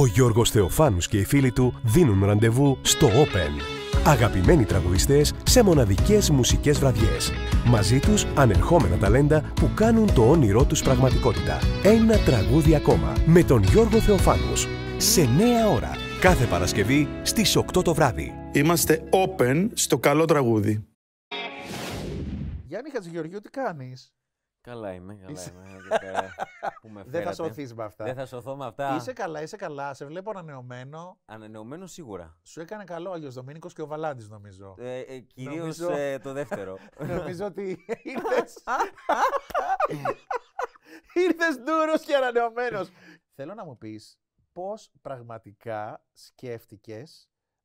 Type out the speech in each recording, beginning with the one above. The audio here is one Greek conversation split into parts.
ο Γιώργος Θεοφάνους και οι φίλοι του δίνουν ραντεβού στο Open. Αγαπημένοι τραγουδιστές σε μοναδικές μουσικές βραδιές. Μαζί τους ανερχόμενα ταλέντα που κάνουν το όνειρό τους πραγματικότητα. Ένα τραγούδι ακόμα με τον Γιώργο Θεοφάνους. Σε νέα ώρα, κάθε Παρασκευή στις 8 το βράδυ. Είμαστε open στο καλό τραγούδι. Γιάννη Χατζηγεωργίου, τι κάνεις? Καλά είμαι, καλά είμαι. Δεν θα σωθείς με αυτά. Δεν θα σωθώ με αυτά. Είσαι καλά, είσαι καλά. Σε βλέπω ανανεωμένο. Ανανεωμένο σίγουρα. Σου έκανε καλό ο Άγιος Δομήνικος και ο Βαλάντης, νομίζω. Ε, ε, Κυρίως ε, το δεύτερο. νομίζω ότι ήρθες. ήρθες ντούρος και ανανεωμένος. Θέλω να μου πεις πώς πραγματικά σκέφτηκες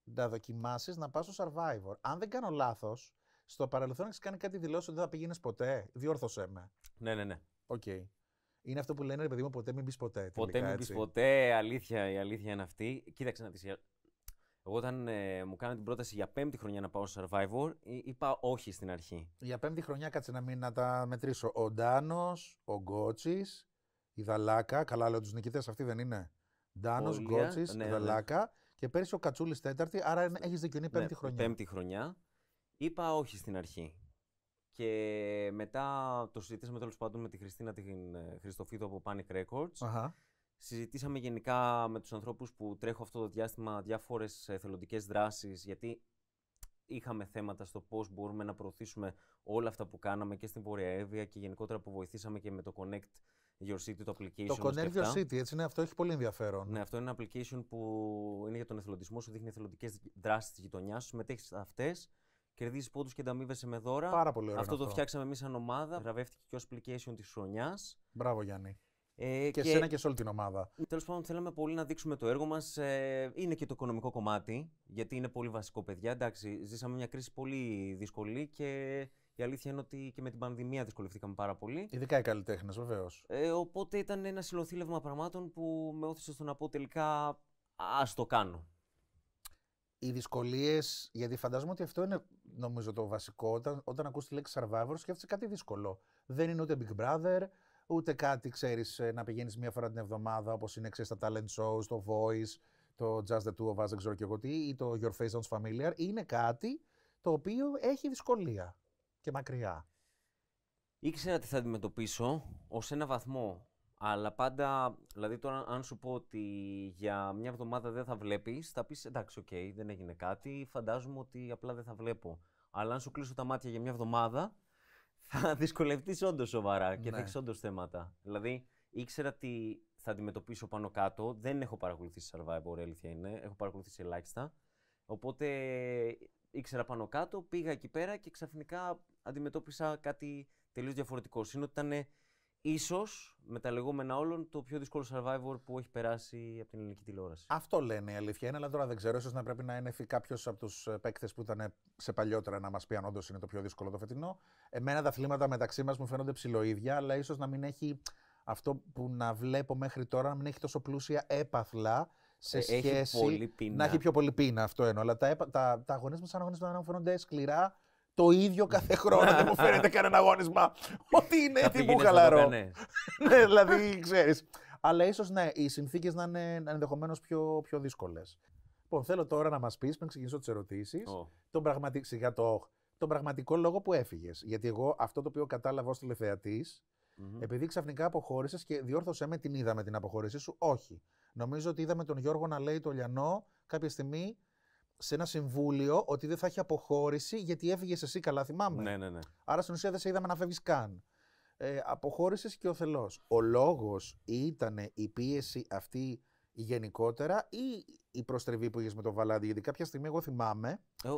να δοκιμάσεις να πας στο survivor. Αν δεν κάνω λάθος, στο παρελθόν έχεις κάνει κάτι δηλώσεις ότι δεν θα πηγαίνει ποτέ. Διόρθωσέ με. Ναι, ναι, ναι. Okay είναι αυτό που λένε ρε παιδί μου, ποτέ μην πεις ποτέ. Τελικά, ποτέ μην πεις ποτέ, αλήθεια, η αλήθεια είναι αυτή. Κοίταξε να τη. Εγώ όταν ε, μου κάνω την πρόταση για πέμπτη χρονιά να πάω στο Survivor, είπα όχι στην αρχή. Για πέμπτη χρονιά κάτσε να μην να τα μετρήσω. Ο Ντάνος, ο Γκότσι, η Δαλάκα. Καλά, λέω τους νικητές αυτοί δεν είναι. Ντάνος, Γκότσι, ναι, ναι. Δαλάκα. Και πέρσι ο Κατσούλης τέταρτη, άρα έχεις δικαιωθεί ναι, πέμπτη ναι, χρονιά. Πέμπτη χρονιά. Είπα όχι στην αρχή. Και μετά το συζητήσαμε τέλος πάντων με τη Χριστίνα την ε, Χριστοφίδου από Panic Records. Αχα. Συζητήσαμε γενικά με τους ανθρώπους που τρέχω αυτό το διάστημα διάφορες εθελοντικές δράσεις γιατί είχαμε θέματα στο πώς μπορούμε να προωθήσουμε όλα αυτά που κάναμε και στην Βόρεια Εύβοια και γενικότερα που βοηθήσαμε και με το Connect Your City, το application. Το Connect Your City, έτσι είναι, αυτό έχει πολύ ενδιαφέρον. Ναι, αυτό είναι ένα application που είναι για τον εθελοντισμό, σου δείχνει εθελοντικές δράσεις της γειτονιάς, σου συμμετέχεις σε αυτές κερδίζει πόντους και ανταμείβεσαι με δώρα. Πάρα πολύ Αυτό, το φτιάξαμε εμείς σαν ομάδα. Βραβεύτηκε και ως application της χρονιάς. Μπράβο, Γιάννη. Ε, και, και εσένα και σε όλη την ομάδα. Τέλος πάντων, θέλαμε πολύ να δείξουμε το έργο μας. Ε, είναι και το οικονομικό κομμάτι, γιατί είναι πολύ βασικό, παιδιά. Εντάξει, ζήσαμε μια κρίση πολύ δύσκολη και η αλήθεια είναι ότι και με την πανδημία δυσκολευτήκαμε πάρα πολύ. Ειδικά οι καλλιτέχνες, βεβαίως. Ε, οπότε ήταν ένα συλλοθήλευμα πραγμάτων που με όθησε στο να πω τελικά. Ας το κάνω οι δυσκολίες, γιατί φαντάζομαι ότι αυτό είναι νομίζω το βασικό. Όταν, όταν ακούς τη λέξη survivor, σκέφτεσαι κάτι δύσκολο. Δεν είναι ούτε Big Brother, ούτε κάτι, ξέρεις, ε, να πηγαίνεις μία φορά την εβδομάδα, όπως είναι, ξέρεις, τα talent shows, το voice, το Just the Two of Us, δεν ξέρω και εγώ τι, ή το Your Face Sounds Familiar. Είναι κάτι το οποίο έχει δυσκολία και μακριά. Ήξερα τι θα αντιμετωπίσω ως ένα βαθμό αλλά πάντα, δηλαδή τώρα αν σου πω ότι για μια εβδομάδα δεν θα βλέπεις, θα πεις εντάξει, οκ, δεν έγινε κάτι, φαντάζομαι ότι απλά δεν θα βλέπω. Αλλά αν σου κλείσω τα μάτια για μια εβδομάδα, θα δυσκολευτείς όντως σοβαρά και ναι. θα έχεις όντως θέματα. Δηλαδή, ήξερα τι θα αντιμετωπίσω πάνω κάτω. Δεν έχω παρακολουθήσει survivor, αλήθεια είναι. Έχω παρακολουθήσει ελάχιστα. Οπότε ήξερα πάνω κάτω, πήγα εκεί πέρα και ξαφνικά αντιμετώπισα κάτι τελείως διαφορετικό. Είναι ότι ήταν ίσως με τα λεγόμενα όλων το πιο δύσκολο survivor που έχει περάσει από την ελληνική τηλεόραση. Αυτό λένε η αλήθεια είναι, αλλά τώρα δεν ξέρω. ίσως να πρέπει να ένεφει κάποιος από τους παίκτες που ήταν σε παλιότερα να μας πει αν όντως είναι το πιο δύσκολο το φετινό. Εμένα τα αθλήματα μεταξύ μας μου φαίνονται ψηλοίδια, αλλά ίσως να μην έχει αυτό που να βλέπω μέχρι τώρα να μην έχει τόσο πλούσια έπαθλα σε ε, έχει σχέση. Πολύ πείνα. Να έχει πιο πολύ πείνα, αυτό εννοώ. Αλλά τα, τα, τα αγωνίσματα σαν αγωνίσματα να μου φαίνονται σκληρά το ίδιο κάθε χρόνο. δεν μου φαίνεται κανένα αγώνισμα. Ότι είναι μου χαλαρό. ναι, δηλαδή ξέρεις. Αλλά ίσως ναι, οι συνθήκες να είναι ενδεχομένως πιο, πιο δύσκολες. Λοιπόν, θέλω τώρα να μας πεις πριν ξεκινήσω τις ερωτήσεις. Oh. Τον πραγματικό. το τον πραγματικό λόγο που έφυγες. Γιατί εγώ αυτό το οποίο κατάλαβα ως τηλεθεατη mm-hmm. επειδή ξαφνικά αποχώρησες και διόρθωσέ με, την είδα με την αποχώρησή σου. Όχι. Νομίζω ότι είδαμε τον Γιώργο να λέει το Λιανό κάποια στιγμή σε ένα συμβούλιο ότι δεν θα έχει αποχώρηση γιατί έφυγες εσύ καλά, θυμάμαι. Ναι, ναι, ναι. Άρα στην ουσία δεν σε είδαμε να φεύγεις καν. Ε, αποχώρησες και ο θελό. Ο λόγος ήταν η πίεση αυτή γενικότερα ή η η προστρεβη που είχες με τον Βαλάντι. Γιατί κάποια στιγμή εγώ θυμάμαι. Ε,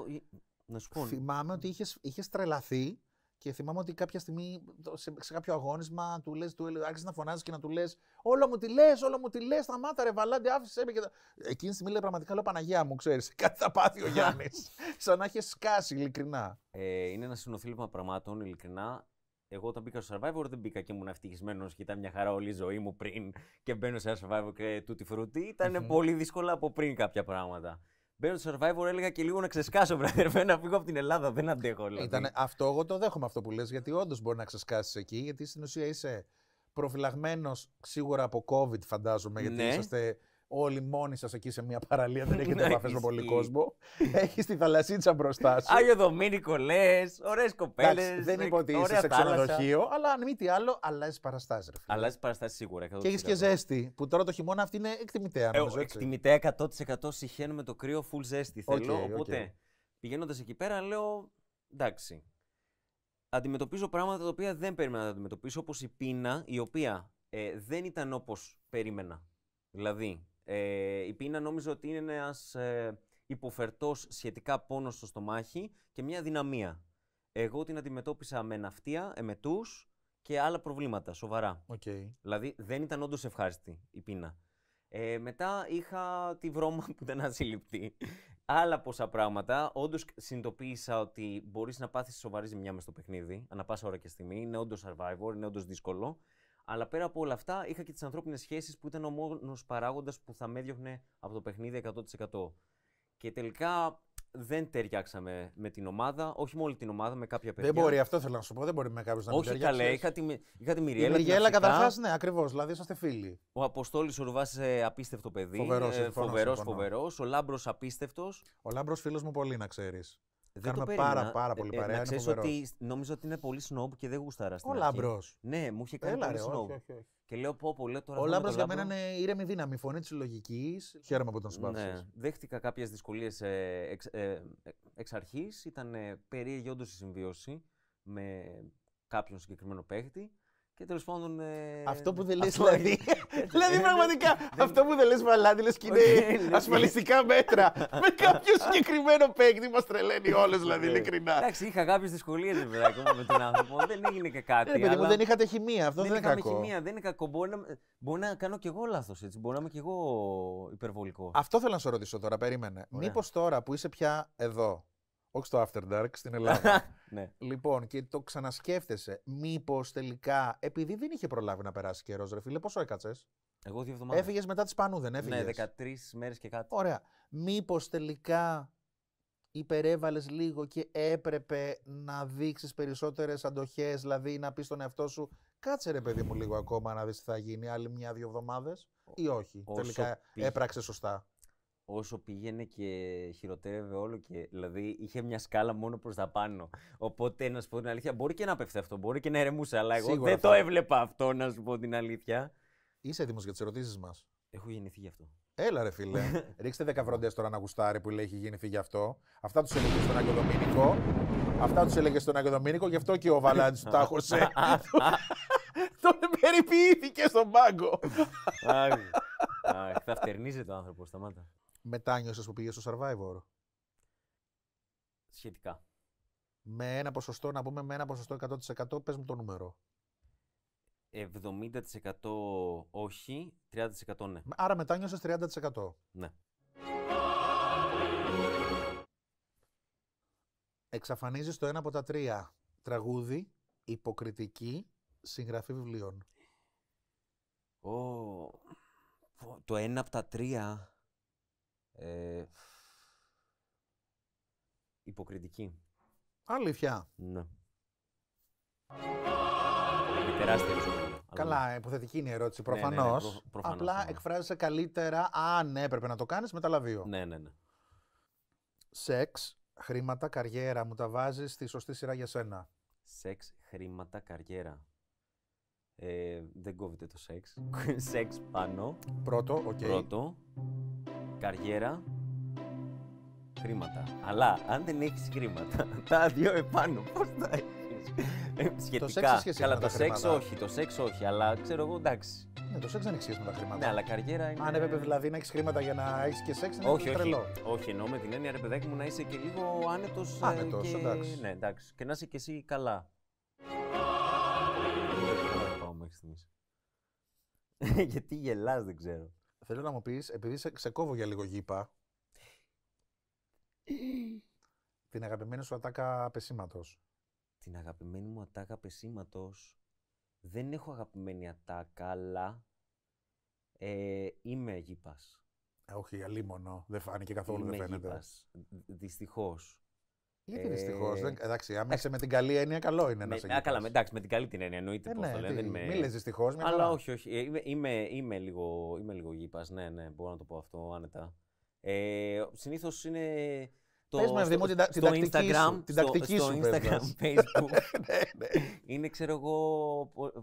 να σου Θυμάμαι ότι είχες τρελαθεί και θυμάμαι ότι κάποια στιγμή σε, σε κάποιο αγώνισμα του λες, του άρχισες να φωνάζεις και να του λες: Όλο μου τι λες, όλο μου τι λες, σταμάτα ρε, βαλάντε, άφησε με. Και Εκείνη τη στιγμή λέει πραγματικά: Λέω Παναγία μου, ξέρεις, κάτι θα πάθει ο Γιάννης. Σαν να έχει σκάσει, ειλικρινά. Ε, είναι ένα συνοθήλευμα πραγμάτων, ειλικρινά. Εγώ όταν μπήκα στο survivor δεν μπήκα και ήμουν ευτυχισμένος και ήταν μια χαρά όλη η ζωή μου πριν και μπαίνω σε ένα survivor και τούτη φρούτη. Ήταν πολύ δύσκολα από πριν κάποια πράγματα. Μπαίνω στο survivor, έλεγα και λίγο να ξεσκάσω, βραδερφέ, να φύγω από την Ελλάδα. Δεν αντέχω. Δηλαδή. Ήταν, αυτό εγώ το δέχομαι αυτό που λες, γιατί όντως μπορεί να ξεσκάσεις εκεί, γιατί στην ουσία είσαι προφυλαγμένος σίγουρα από COVID, φαντάζομαι, γιατί ναι. είσαστε όλοι μόνοι σας εκεί σε μια παραλία, δεν έχετε επαφές με πολύ κόσμο. Έχει τη θαλασσίτσα μπροστά σου. Άγιο Δομήνικο λε, ωραίες κοπέλες. Δεν ε, είπα ότι είσαι σε ξενοδοχείο, αλλά αν μη τι άλλο, αλλάζει παραστάσεις. Αλλάζει παραστάσεις σίγουρα. Και έχεις και ζέστη, που τώρα το χειμώνα αυτή είναι εκτιμητέα. Ε, νομίζω, εκτιμητέα 100% συχαίνουμε το κρύο, full ζέστη θέλω. Οπότε πηγαίνοντας εκεί πέρα λέω εντάξει. Αντιμετωπίζω πράγματα τα οποία δεν περίμενα να αντιμετωπίσω, όπως η πείνα, η οποία ε, δεν ήταν όπως περίμενα. Δηλαδή, ε, η πείνα νόμιζα ότι είναι ένας ε, υποφερτός σχετικά πόνος στο στομάχι και μια δυναμία. Εγώ την αντιμετώπισα με ναυτία, εμετούς και άλλα προβλήματα, σοβαρά. Okay. Δηλαδή δεν ήταν όντως ευχάριστη η πείνα. Ε, μετά είχα τη βρώμα που ήταν ασύλληπτη. Άλλα πόσα πράγματα. Όντως συνειδητοποίησα ότι μπορείς να πάθεις σοβαρή ζημιά μες στο παιχνίδι, ανά πάσα ώρα και στιγμή. Είναι όντως survivor, είναι όντως δύσκολο. Αλλά πέρα από όλα αυτά, είχα και τις ανθρώπινες σχέσεις που ήταν ο μόνος παράγοντας που θα με έδιωχνε από το παιχνίδι 100%. Και τελικά δεν ταιριάξαμε με την ομάδα, όχι με όλη την ομάδα, με κάποια παιδιά. Δεν μπορεί, αυτό θέλω να σου πω. Δεν μπορεί με κάποιους να μην Όχι καλέ, είχα τη, είχα τη Μυριέλα. Η Μυριέλα καταρχάς, ναι, ακριβώς. Δηλαδή είσαστε φίλοι. Ο Αποστόλης ο ε, απίστευτο παιδί. Φοβερός, ε, φοβερό. Ο Λάμπρος απίστευτος. Ο Λάμπρος φίλος μου πολύ, να ξέρεις. Δεν το πάρα, πάρα ε, πολύ ε, παρέα. Ε, να ότι νομίζω ότι είναι πολύ σνόμπ και δεν γούσταρα στην Ο Λάμπρος. Ναι, μου είχε κάνει πολύ σνόμπ. Και λέω πω, πολύ τώρα. Ο Λάμπρο για μένα είναι ήρεμη δύναμη, φωνή της λογικής Χαίρομαι που τον συμπάθησε. Ναι. Δέχτηκα κάποιες δυσκολίες ε, εξ, εξ αρχής. Ήταν περίεργη όντως η συμβίωση με κάποιον συγκεκριμένο παίχτη. Και τέλος πάντων. Αυτό που δεν λες, δηλαδή. δηλαδή, πραγματικά, αυτό που δεν λες, Βαλάντι, λες και είναι ναι, ναι. ασφαλιστικά μέτρα. με κάποιο συγκεκριμένο παίκτη μας τρελαίνει όλες, δηλαδή, ναι. ειλικρινά. Εντάξει, είχα κάποιες δυσκολίες με τον άνθρωπο. δεν έγινε και κάτι. Ναι, αλλά... δεν είχατε χημεία, αυτό δεν, είναι κακό. δεν είναι κακό. Μπορεί να, κάνω κι εγώ λάθος έτσι. Μπορεί να είμαι κι εγώ υπερβολικός. Αυτό θέλω να σου ρωτήσω τώρα, περίμενε. Μήπως τώρα που είσαι πια εδώ, όχι στο After Dark, στην Ελλάδα. ναι. Λοιπόν, και το ξανασκέφτεσαι. Μήπως τελικά, επειδή δεν είχε προλάβει να περάσει καιρός, ρε φίλε, πόσο έκατσες. Εγώ δύο εβδομάδες. Έφυγες μετά της Σπανού, δεν έφυγες. Ναι, 13 μέρες και κάτι. Ωραία. Μήπως τελικά υπερέβαλες λίγο και έπρεπε να δείξεις περισσότερες αντοχές, δηλαδή να πεις στον εαυτό σου, κάτσε ρε παιδί μου λίγο ακόμα να δεις τι θα γίνει, άλλη μια-δύο εβδομάδες. Ή όχι. τελικά έπραξε σωστά όσο πήγαινε και χειροτέρευε όλο και. Δηλαδή είχε μια σκάλα μόνο προς τα πάνω. Οπότε να σου πω την αλήθεια, μπορεί και να πέφτει αυτό, μπορεί και να ερεμούσε, αλλά εγώ δεν το έβλεπα αυτό, να σου πω την αλήθεια. Είσαι έτοιμος για τις ερωτήσεις μας. Έχω γεννηθεί γι' αυτό. Έλα ρε φίλε. Ρίξτε 10 βροντέ τώρα να γουστάρει που λέει έχει γεννηθεί γι' αυτό. Αυτά τους έλεγε στον Άγιο Δομήνικο. Αυτά τους έλεγε στον Άγιο Δομήνικο, γι' αυτό και ο Βαλάντζη του τάχωσε. Τον περιποιήθηκε στον πάγκο. Αχ, θα φτερνίζεται ο άνθρωπος, σταμάτα μετάνιωσε που πήγες στο survivor. Σχετικά. Με ένα ποσοστό, να πούμε με ένα ποσοστό 100% πες μου το νούμερο. 70% όχι, 30% ναι. Άρα μετάνιωσες 30%. Ναι. Εξαφανίζεις το ένα από τα τρία. Τραγούδι, υποκριτική, συγγραφή βιβλίων. Oh. Το ένα από τα τρία. Ε, υποκριτική. Αλήθεια. Ναι. Καλά, ναι. υποθετική είναι η ερώτηση, ναι, ναι, προφανώ. απλά εκφράζεσαι καλύτερα αν έπρεπε να το κάνεις με τα λαβείο. Ναι, ναι, ναι. Σεξ, χρήματα, καριέρα. Μου τα βάζεις στη σωστή σειρά για σένα. Σεξ, χρήματα, καριέρα. Ε, δεν κόβεται το σεξ. σεξ πάνω. Πρώτο, οκ. Okay. Πρώτο. Καριέρα. Χρήματα. Αλλά αν δεν έχεις χρήματα, τα δύο επάνω, πώς θα έχει. Σχετικά. Το σεξ Καλά, το σεξ όχι, το σεξ όχι, αλλά ξέρω εγώ εντάξει. Ναι, το σεξ δεν έχει σχέση με τα χρήματα. Ναι, αλλά καριέρα είναι. Αν έπρεπε δηλαδή να έχεις χρήματα για να έχεις και σεξ, είναι όχι, τρελό. Όχι, όχι, εννοώ με την έννοια ρε παιδάκι μου να είσαι και λίγο άνετος. Ε, άνετος, και... εντάξει. Ναι, εντάξει. Και να είσαι και εσύ καλά. Γιατί γελάς, δεν ξέρω. Θέλω να μου πεις, επειδή σε, κόβω για λίγο γήπα. την αγαπημένη σου ατάκα πεσήματο. Την αγαπημένη μου ατάκα πεσίματος... Δεν έχω αγαπημένη ατάκα, αλλά ε, είμαι γήπας. Ε, όχι, όχι, λίμονο. Δεν φάνηκε καθόλου, δεν φαίνεται. Δυστυχώς. Γιατί δυστυχώς. Ε... Εντάξει, άμα είσαι με την καλή έννοια, καλό είναι να σε γυρίσει. Καλά, εντάξει, με την καλή την έννοια εννοείται. Ε, ναι, το λένε, είμαι... Μίλε δυστυχώ. Αλλά καλά. όχι, όχι. Ε, είμαι, είμαι, είμαι λίγο, είμαι λίγο γήπας. Ναι, ναι, μπορώ να το πω αυτό άνετα. Ε, Συνήθως είναι το, Πες την, Instagram, σου, την τακτική στο, Instagram, Facebook. Ναι, ναι, ναι. είναι, ξέρω εγώ,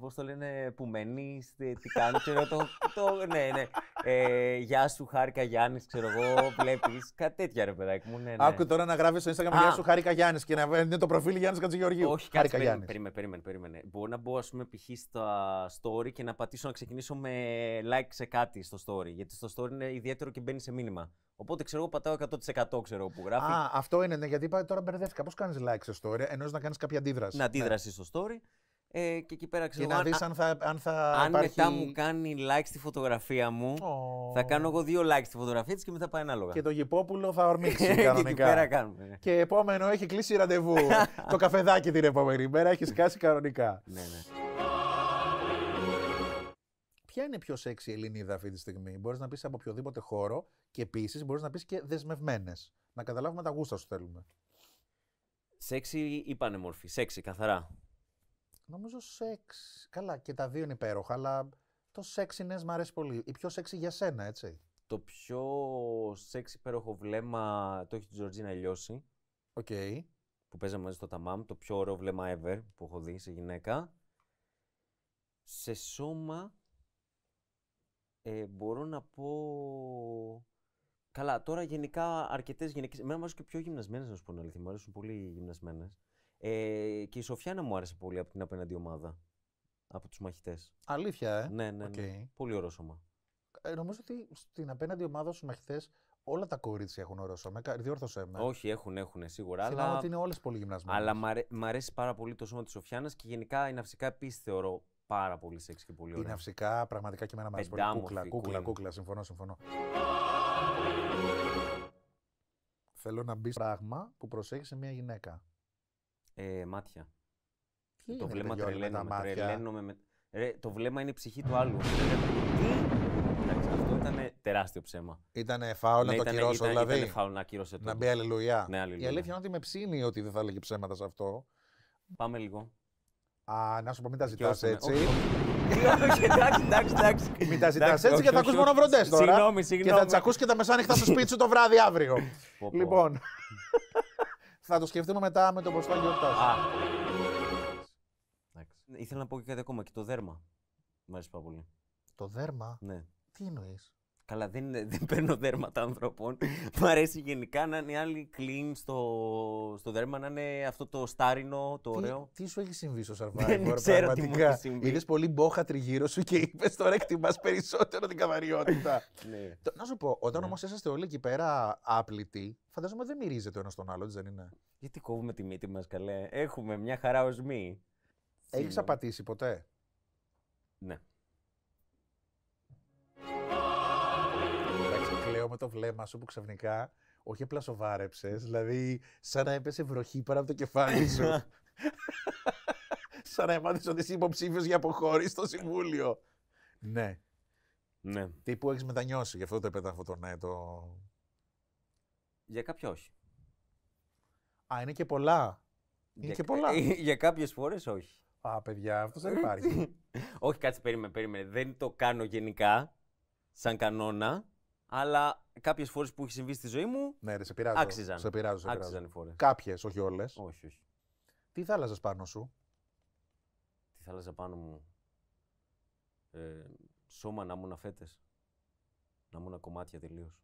πώς το λένε, που μένεις, τι κάνεις, ξέρω το, το, ναι, ναι. Ε, γεια σου, Χάρη Γιάννης, ξέρω εγώ, βλέπεις. Κάτι τέτοια ρε παιδάκι μου. Ναι, ναι. Άκου τώρα να γράφεις στο Instagram Γεια σου, Χάρη Γιάννης και να είναι το προφίλ Γιάννης Κατζηγεωργίου. Όχι, Χάρηκα Γιάννης. Περίμενε, περίμενε, περίμενε. Μπορώ να μπω, ας πούμε, π.χ. στα story και να πατήσω να ξεκινήσω με like σε κάτι στο story. Γιατί στο story είναι ιδιαίτερο και μπαίνει σε μήνυμα. Οπότε ξέρω εγώ πατάω 100% ξέρω που γράφει. Α, αυτό είναι, ναι, γιατί τώρα μπερδεύτηκα. Πώς κάνεις like στο story, ενώ να κάνεις κάποια αντίδραση. Να ναι. αντίδραση στο story. Ε, και εκεί πέρα ξέρω. Και να δεις αν, θα. Αν, θα αν υπάρχει... μετά μου κάνει like στη φωτογραφία μου, θα κάνω εγώ δύο like στη φωτογραφία της και μετά πάει ανάλογα. Και το γυπόπουλο θα ορμήξει κανονικά. και εκεί πέρα κάνουμε. Ναι. Και επόμενο έχει κλείσει ραντεβού. το καφεδάκι την επόμενη μέρα έχει σκάσει κανονικά. ναι, ναι ποια είναι πιο σεξι η Ελληνίδα αυτή τη στιγμή. Μπορείς να πεις από οποιοδήποτε χώρο και επίσης μπορείς να πεις και δεσμευμένες. Να καταλάβουμε τα γούστα σου θέλουμε. Σεξι ή πανεμορφή. Σεξι, καθαρά. Νομίζω σεξ. Καλά, και τα δύο είναι υπέροχα, αλλά το σεξι ναι, μου αρέσει πολύ. Η πιο σεξι για σένα, έτσι. Το πιο σεξ υπέροχο βλέμμα το έχει η Τζορτζίνα λιώσει. Οκ. Okay. Που παίζαμε μαζί στο Ταμάμ. Το πιο ωραίο βλέμμα ever που έχω δει σε γυναίκα. Σε σώμα ε, μπορώ να πω. Καλά, τώρα γενικά αρκετές γυναίκες. Εμένα μου και πιο γυμνασμένες, να σου πω την αλήθεια. Μου αρέσουν πολύ οι γυμνασμένες. Ε, και η Σοφιάνα μου άρεσε πολύ από την απέναντι ομάδα. Από τους μαχητές. Αλήθεια, ε. Ναι, ναι, ναι. Πολύ ωραίο σώμα. Ε, νομίζω ότι στην απέναντι ομάδα στους μαχητές όλα τα κορίτσια έχουν ωραίο σώμα. Ε, διόρθωσέ με. Όχι, έχουν, έχουν σίγουρα. Θυμάμαι αλλά... ότι είναι όλες πολύ γυμνασμένες. Αλλά μ' αρέσει πάρα πολύ το σώμα της Σοφιάνας και γενικά η ναυσικά επίσης θεωρώ πάρα πολύ σεξ και πολύ ωραία. Είναι αυσικά πραγματικά και εμένα μου πολύ. Κούκλα, κούκλα, κούκλα, συμφωνώ, συμφωνώ. Θέλω να μπει πράγμα που προσέχεις σε μια γυναίκα. Ε, μάτια. Τι το βλέμμα τρελαίνομαι. με... Ρε, το βλέμμα είναι η ψυχή του άλλου. Εντάξει, αυτό ήταν τεράστιο ψέμα. Ήτανε φάουλ να το ακυρώσω, δηλαδή. Ήταν φάουλ να ακυρώσω. Να μπει αλληλουιά. Ναι, η αλήθεια είναι ότι με ψήνει ότι δεν θα έλεγε ψέματα σε αυτό. Πάμε λίγο. Α, να σου πω, μην τα ζητά έτσι. Εντάξει, εντάξει, εντάξει. Μην τα ζητάς έτσι και θα ακούς μόνο βροντές τώρα. Συγγνώμη, συγγνώμη. Και θα τις ακούς και τα μεσάνυχτα στο σπίτι σου το βράδυ αύριο. Λοιπόν. Θα το σκεφτούμε μετά με το πώ θα Ήθελα να πω και κάτι ακόμα και το δέρμα. Μ' αρέσει πάρα πολύ. Το δέρμα. Ναι. Τι εννοείς. Καλά, δεν, δεν παίρνω δέρματα ανθρώπων. Μ' αρέσει γενικά να είναι άλλη κλίν στο, στο δέρμα, να είναι αυτό το στάρινο, το τι, ωραίο. Τι σου έχει συμβεί στο Σαρβάρι, δεν ξέρω τι μου έχει συμβεί. Είδες πολύ μπόχα τριγύρω σου και είπες τώρα εκτιμάς περισσότερο την καθαριότητα. ναι. Να σου πω, όταν ναι. όμως είσαστε όλοι εκεί πέρα άπλητοι, φαντάζομαι δεν μυρίζετε ο ένας τον άλλο, δεν είναι. Γιατί κόβουμε τη μύτη μας, καλέ. Έχουμε μια χαρά μη. Έχεις απατήσει ποτέ. Ναι. ωραίο με το βλέμμα σου που ξαφνικά όχι απλά σοβάρεψες, δηλαδή σαν να έπεσε βροχή πάνω από το κεφάλι σου. σαν να έμαθες ότι είσαι υποψήφιος για αποχώρηση στο Συμβούλιο. ναι. ναι. Τι που έχεις μετανιώσει, γι' αυτό το επέταγε το ναι. Το... Για κάποια όχι. Α, είναι και πολλά. Είναι για, και πολλά. για κάποιες φορές όχι. Α, παιδιά, αυτός δεν υπάρχει. όχι, κάτσε, περίμενε, περίμενε. Δεν το κάνω γενικά, σαν κανόνα αλλά κάποιες φορές που έχει συμβεί στη ζωή μου. Ναι, ρε, σε πειράζω. Άξιζαν. Σε πειράζω, σε άξιζαν οι φορές. Κάποιες, όχι όλες. Όχι, όχι. Τι θάλασσα πάνω σου. Τι θάλασσα πάνω μου. Ε, σώμα να ήμουν φέτες. Να ήμουν κομμάτια τελείως.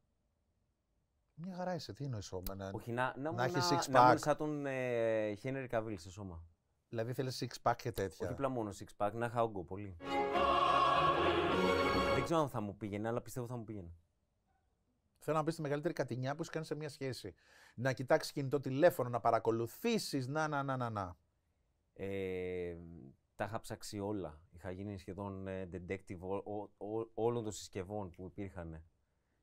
Μια χαρά είσαι, τι εννοείς σώμα. Να, όχι, να, να, six pack. να μου σαν τον ε, Χένερ Καβίλ σε σώμα. Δηλαδή θέλεις six pack και τέτοια. Όχι απλά μόνο six pack, να είχα όγκο πολύ. Δεν ξέρω αν θα μου πήγαινε, αλλά πιστεύω θα μου πήγαινε. Θέλω να μπεις στη μεγαλύτερη κατηνιά που είσαι κάνει σε μια σχέση. Να κοιτάξεις κινητό τηλέφωνο, να παρακολουθήσεις. Να, να, να, να. να. Ε, τα είχα ψάξει όλα. Είχα γίνει σχεδόν ε, detective όλων των συσκευών που υπήρχαν.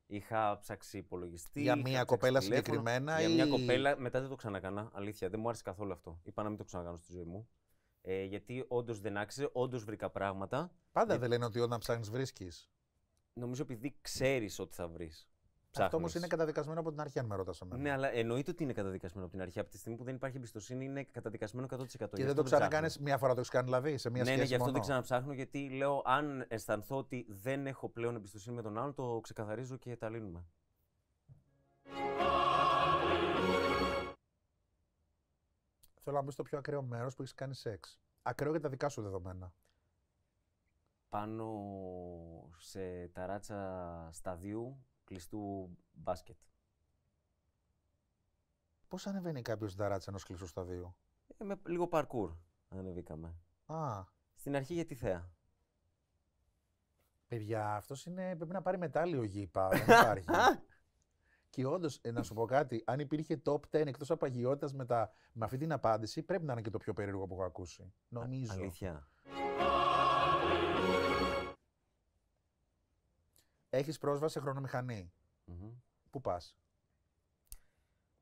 Είχα ψάξει υπολογιστή. Για μία κοπέλα συγκεκριμένα. Για μία κοπέλα. Μετά δεν το ξανακάνα. Αλήθεια, δεν μου άρεσε καθόλου αυτό. Είπα να μην το ξανακάνω στη ζωή μου. Ε, γιατί όντως δεν άξιζε, όντως βρήκα πράγματα. Πάντα δεν λένε ότι όταν ψάχνεις βρίσκεις. Νομίζω επειδή ξέρεις ότι θα βρεις. Αυτό όμως είναι καταδικασμένο από την αρχή, αν με ρωτάς Ναι, αλλά εννοείται ότι είναι καταδικασμένο από την αρχή. Από τη στιγμή που δεν υπάρχει εμπιστοσύνη, είναι καταδικασμένο 100%. Και, δεν το ξανακάνει μία φορά το έχεις κάνει, δηλαδή, σε μία ναι, ναι σχέση. Ναι, γι' αυτό δεν ξαναψάχνω, γιατί λέω, αν αισθανθώ ότι δεν έχω πλέον εμπιστοσύνη με τον άλλον, το ξεκαθαρίζω και τα λύνουμε. Θέλω να μπει στο πιο ακραίο μέρος που έχεις κάνει σεξ. Ακραίο για τα δικά σου δεδομένα. Πάνω σε ταράτσα σταδίου κλειστού μπάσκετ. Πώς ανεβαίνει κάποιος στην ταράτσα ενός κλειστού σταδίου? Ε, με λίγο παρκούρ ανεβήκαμε. Α. Στην αρχή για τη θέα. Παιδιά, αυτός είναι... πρέπει να πάρει μετάλλιο γήπα. Δεν υπάρχει. Και όντως, ε, να σου πω κάτι, αν υπήρχε top 10 εκτός απαγιότητα με, τα... με αυτή την απάντηση, πρέπει να είναι και το πιο περίεργο που έχω ακούσει. Νομίζω. Α, αλήθεια. έχεις πρόσβαση σε χρονομηχανή. Πού πας.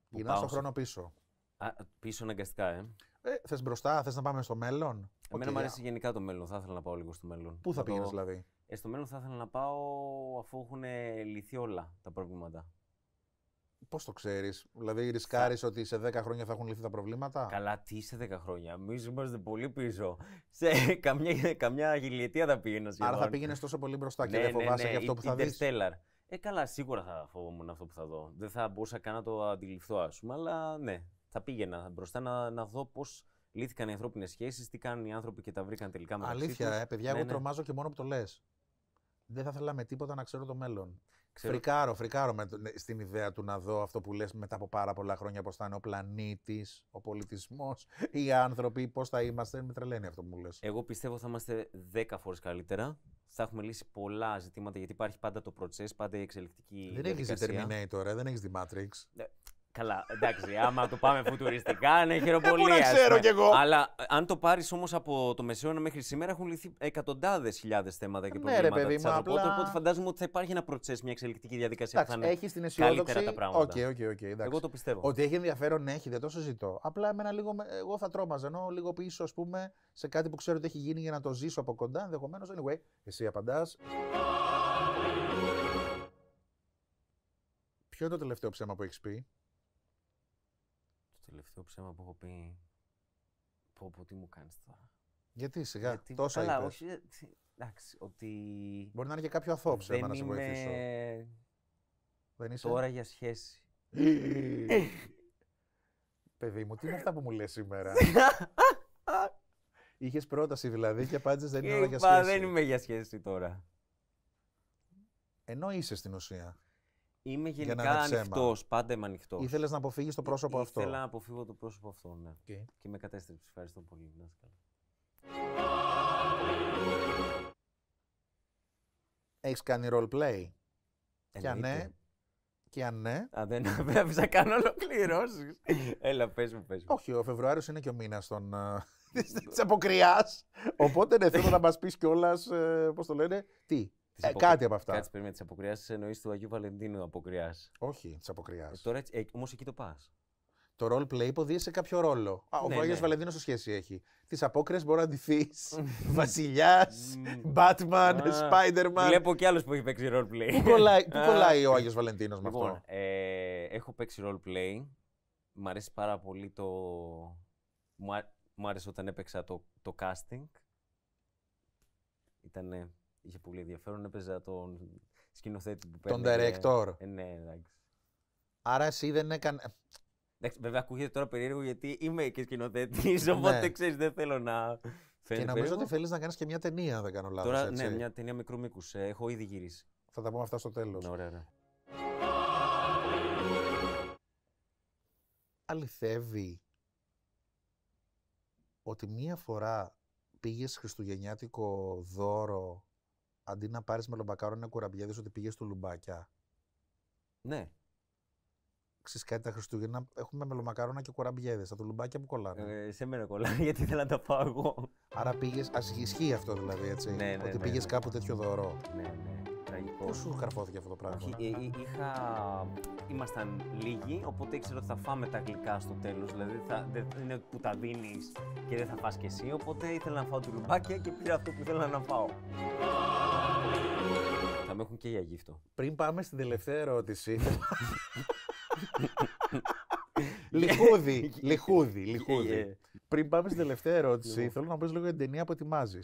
Γυρνά στον χρόνο πίσω. Α, πίσω αναγκαστικά, ε. ε θες μπροστά, θες να πάμε στο μέλλον. Εμένα okay, μου αρέσει γενικά το μέλλον. Θα ήθελα να πάω λίγο στο μέλλον. Πού θα, θα πήγαινες δηλαδή. Ε, στο μέλλον θα ήθελα να πάω αφού έχουν λυθεί όλα τα προβλήματα. Πώς το ξέρεις, Δηλαδή, ρισκάρεις ότι σε 10 χρόνια θα έχουν λυθεί τα προβλήματα. Καλά, τι σε 10 χρόνια. Εμεί είμαστε πολύ πίσω. Σε καμιά, καμιά γιλιετία θα πήγαινε σχεδόν. Άρα θα πήγαινες τόσο πολύ μπροστά και ναι, δεν ναι, φοβάσαι ναι, για αυτό που θα δεις. Ε, καλά, σίγουρα θα φοβόμουν αυτό που θα δω. Δεν θα μπορούσα καν να το αντιληφθώ, ας πούμε, αλλά ναι, θα πήγαινα μπροστά να, να δω πώς λύθηκαν οι ανθρώπινες σχέσεις, τι κάνουν οι άνθρωποι και τα βρήκαν τελικά μαζί. Αλήθεια, ε, παιδιά, εγώ τρομάζω και μόνο που το λες. Δεν θα θέλαμε με τίποτα να ξέρω το μέλλον. Ξέρω... Φρικάρω, φρικάρω ναι, στην ιδέα του να δω αυτό που λες μετά από πάρα πολλά χρόνια πώς θα είναι ο πλανήτης, ο πολιτισμός, οι άνθρωποι, πώς θα είμαστε. Με τρελαίνει αυτό που μου λες. Εγώ πιστεύω θα είμαστε δέκα φορές καλύτερα. Θα έχουμε λύσει πολλά ζητήματα γιατί υπάρχει πάντα το process, πάντα η εξελικτική. Δεν έχεις Terminator, ε, δεν έχεις τη Matrix. Ε, Καλά, εντάξει, άμα το πάμε φουτουριστικά, είναι ε, χειροπολία. Δεν ξέρω κι εγώ. Αλλά ε, αν το πάρεις όμως από το μεσαίωνα μέχρι σήμερα, έχουν λυθεί εκατοντάδες χιλιάδες θέματα και προβλήματα. Ναι, ρε, παιδί, μου. απλά... Οπότε φαντάζομαι ότι θα υπάρχει ένα προτσέ, μια εξελικτική διαδικασία εντάξει, που θα είναι την αισιόδοξη... καλύτερα τα πράγματα. Okay, okay, okay, εγώ το πιστεύω. Ότι έχει ενδιαφέρον, ναι, έχει, δεν το συζητώ. Απλά εμένα λίγο, εγώ θα τρόμαζα, ενώ λίγο πίσω, ας πούμε, σε κάτι που ξέρω ότι έχει γίνει για να το ζήσω από κοντά. Ενδεχομένως, anyway, εσύ απαντάς. Ποιο είναι το τελευταίο ψέμα που έχεις πει τελευταίο ψέμα που έχω πει. Πω, πω τι μου κάνεις τώρα. Γιατί σιγά, Γιατί, τόσα καλά, είπες. Όχι, εντάξει, ότι... Μπορεί να είναι και κάποιο αθώο ψέμα να σε βοηθήσω. Δεν είσαι... Τώρα για σχέση. Παιδί μου, τι είναι αυτά που μου λες σήμερα. Είχες πρόταση δηλαδή και απάντησες δεν είναι ώρα ε, για σχέση. Δεν είμαι για σχέση τώρα. Ενώ είσαι στην ουσία. Είμαι γενικά ανοιχτός, πάντα είμαι ανοιχτός. Ήθελες να αποφύγεις το ε, πρόσωπο αυτό. Ήθελα να αποφύγω το πρόσωπο αυτό, ναι. Okay. Και με κατέστρεψε. Ευχαριστώ πολύ. Να καλά. Έχεις κάνει role Και αν ναι. Και αν ναι. Α, δεν βέβαια, κάνω ολοκληρώσεις. Έλα, πες μου, πες μου. Όχι, ο Φεβρουάριος είναι και ο μήνας των... Ε, της αποκριάς. Οπότε ναι, θέλω να μας πεις κιόλας, ε, πώς το λένε, τι. Ε, κάτι από αυτά. Κάτι περίμενε, τις αποκριά, εννοείς του Αγίου Βαλεντίνου αποκριάς. Όχι, τις αποκριάς. Ε, τώρα ε, όμως εκεί το πας. Το role play υποδίεσαι κάποιο ρόλο. Α, ο Άγιος ναι. ναι. Βαλεντίνος σε σχέση έχει. Τις απόκριες μπορεί να αντιθεί. Βασιλιά, Batman, Spider-Man. Βλέπω κι άλλο που έχει παίξει role play. Πού κολλάει, κολλάει ο Άγιος Βαλεντίνος με λοιπόν, αυτό. Ε, έχω παίξει role play. Μ' αρέσει πάρα πολύ το. Μου άρεσε όταν έπαιξα το, το casting. Ήτανε είχε πολύ ενδιαφέρον. Έπαιζα τον σκηνοθέτη που παίρνει. Τον director. Ε, ναι, εντάξει. Άρα εσύ δεν έκανε. Εντάξει, βέβαια ακούγεται τώρα περίεργο γιατί είμαι και σκηνοθέτης. Ναι. Οπότε ναι. ξέρεις, δεν θέλω να. Και νομίζω ότι θέλεις να κάνεις και μια ταινία, αν δεν κάνω λάθος. ναι, μια ταινία μικρού μήκους. Ε, έχω ήδη γυρίσει. Θα τα πούμε αυτά στο τέλος. Ναι, ωραία, ναι. Αληθεύει ότι μία φορά πήγες χριστουγεννιάτικο δώρο αντί να πάρεις με λομπακάρο ένα κουραμπιέδες ότι πήγες στο λουμπάκια. Ναι. Ξέρεις κάτι τα Χριστούγεννα έχουμε μελομακάρονα και κουραμπιέδες, τα λουμπάκια που κολλάνε. Ε, σε μένα κολλάνε γιατί ήθελα να τα πάω εγώ. Άρα πήγες, ας ισχύει αυτό δηλαδή έτσι, ναι, ναι, ότι ναι, πήγες ναι. κάπου τέτοιο δωρό. Ναι, ναι, τραγικό. σου καρφώθηκε αυτό το πράγμα. Ε, ε, είχα, ήμασταν λίγοι, οπότε ήξερα ότι θα φάμε τα γλυκά στο τέλος, δηλαδή θα, δεν είναι που τα δίνεις και δεν θα φας κι εσύ, οπότε ήθελα να φάω λουμπάκια και πήρα αυτό που ήθελα να φάω. Θα με έχουν και για γύφτο. Πριν πάμε στην τελευταία ερώτηση. λιχούδι, λιχούδι, λιχούδι. Πριν πάμε στην τελευταία ερώτηση, λοιπόν. θέλω να πεις λίγο για την ταινία που ετοιμάζεις.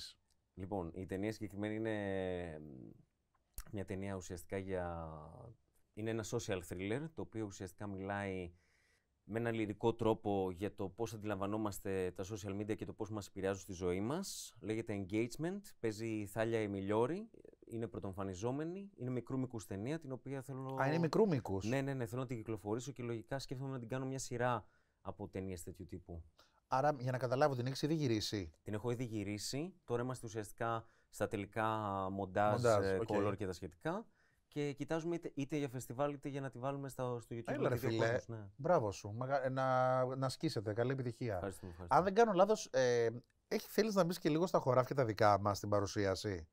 Λοιπόν, η ταινία συγκεκριμένη είναι μια ταινία ουσιαστικά για... Είναι ένα social thriller, το οποίο ουσιαστικά μιλάει με έναν λυρικό τρόπο για το πώς αντιλαμβανόμαστε τα social media και το πώς μας επηρεάζουν στη ζωή μας. Λέγεται Engagement, παίζει η Θάλια Εμιλιόρη, είναι πρωτοεμφανιζόμενη, είναι μικρού μήκους ταινία την οποία θέλω... Α, είναι μικρού μήκους. Ναι, ναι, ναι, θέλω να την κυκλοφορήσω και λογικά σκέφτομαι να την κάνω μια σειρά από ταινίες τέτοιου τύπου. Άρα, για να καταλάβω, την έχεις ήδη γυρίσει. Την έχω ήδη γυρίσει. Τώρα είμαστε ουσιαστικά στα τελικά μοντάζ, μοντάζ ε, color και τα σχετικά και κοιτάζουμε είτε, είτε για φεστιβάλ είτε για να τη βάλουμε στο, στο YouTube. Έλα, ρε, φίλε. Ναι. Μπράβο σου. Ε, να, να σκίσετε. Καλή επιτυχία. Ευχαριστούμε, ευχαριστούμε. Αν δεν κάνω λάθος, ε, θέλεις να μπεις και λίγο στα χωράφια τα δικά μας στην παρουσίαση.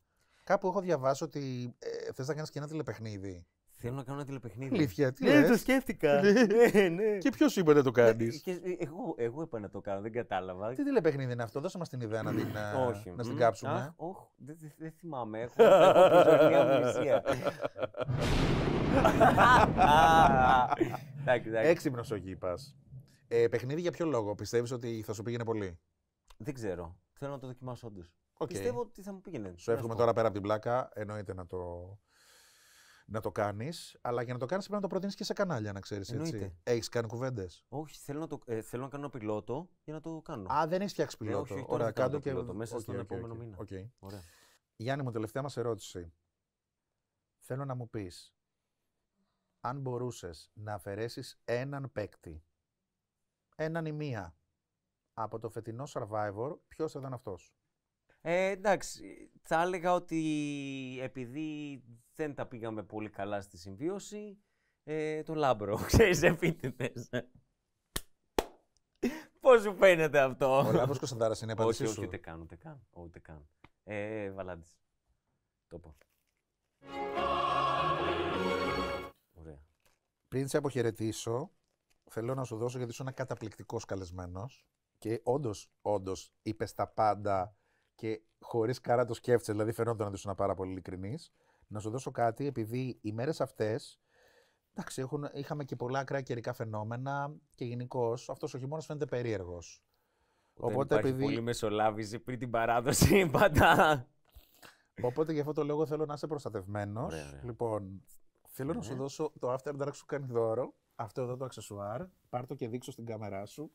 Κάπου έχω διαβάσει ότι ε, θες να κάνεις και ένα τηλεπαιχνίδι. Θέλω να κάνω ένα τηλεπαιχνίδι. Αλήθεια, τι Ναι, το σκέφτηκα. Ναι. ναι, ναι. Και ποιο είπε να το ναι, κάνεις. Ε, εγώ, εγώ είπα να το κάνω, δεν κατάλαβα. Τι τηλεπαιχνίδι είναι αυτό, δώσε μας την ιδέα να την, ε, Να την κάψουμε. Όχι, δεν δε, δε θυμάμαι. Έχω, μια μνησία. Έξυπνος ο γήπας. Ε, παιχνίδι για ποιο λόγο, πιστεύεις ότι θα σου πήγαινε πολύ. Δεν ξέρω. Θέλω να το δοκιμάσω όντως. Okay. Πιστεύω ότι θα μου πήγαινε. Σου εύχομαι τώρα πέρα από την πλάκα, εννοείται να το να το κάνεις, αλλά για να το κάνεις πρέπει να το προτείνεις και σε κανάλια, να ξέρεις. Έχεις κάνει κουβέντες. Όχι, θέλω να, το, ε, θέλω να κάνω ένα πιλότο για να το κάνω. Α, δεν έχεις φτιάξει ε, πιλότο. Ε, όχι, όχι, Ωραία, κάνω το πιλότο, μέσα στον okay, επόμενο okay. μήνα. Okay. Ωραία. Γιάννη, μου τελευταία μας ερώτηση. Θέλω να μου πεις, αν μπορούσες να αφαιρέσεις έναν παίκτη, έναν ή μία από το φετινό survivor, ποιος θα ήταν αυτός. Ε, εντάξει, θα έλεγα ότι επειδή δεν τα πήγαμε πολύ καλά στη συμβίωση, ε, το λάμπρο, ξέρεις, επίτηδες. Πώς σου φαίνεται αυτό. Ο Λάμπρος Κωνσταντάρας είναι η απάντησή σου. Όχι, ούτε καν, ούτε καν, ούτε καν. Ε, Βαλάντης. Το πω. Ωραία. Πριν σε αποχαιρετήσω, θέλω να σου δώσω γιατί είσαι ένα καταπληκτικός καλεσμένος Και όντως, όντως, είπες τα πάντα και χωρίς καρά το σκέφτεσαι, δηλαδή φαινόταν να ήσουν πάρα πολύ ειλικρινής, να σου δώσω κάτι, επειδή οι μέρες αυτές. Εντάξει, έχουν, είχαμε και πολλά ακραία καιρικά φαινόμενα και γενικώς αυτός ο χειμώνας φαίνεται περίεργος. Οπότε επειδή. Πολύ μεσολάβηση πριν την παράδοση, πάντα. Οπότε γι' αυτό το λόγο θέλω να είσαι προστατευμένος. Λοιπόν, θέλω να σου ναι. δώσω το After Dark σου κάνει δώρο. Αυτό εδώ το αξεσουάρ. Πάρ το και δείξω στην κάμερά σου.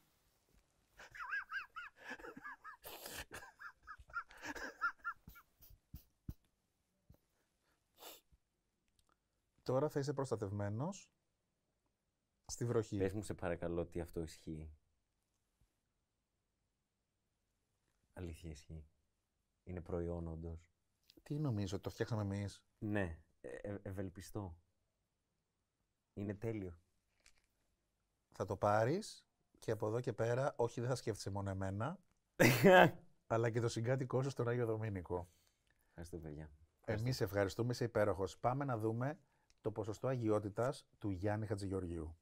Τώρα θα είσαι προστατευμένος στη βροχή. Πες μου σε παρακαλώ τι αυτό ισχύει. Αλήθεια ισχύει. Είναι προϊόν όντως. Τι νομίζω, το φτιάχναμε εμείς. Ναι, ε, ε, ευελπιστώ. Είναι τέλειο. Θα το πάρεις και από εδώ και πέρα, όχι δεν θα σκέφτεσαι μόνο εμένα, αλλά και το συγκάτοικό σου στον Άγιο Δομήνικο. Ευχαριστώ, παιδιά. Εμείς ευχαριστούμε, είσαι υπέροχος. Πάμε να δούμε το ποσοστό αγιότητας του Γιάννη Χατζηγεωργίου.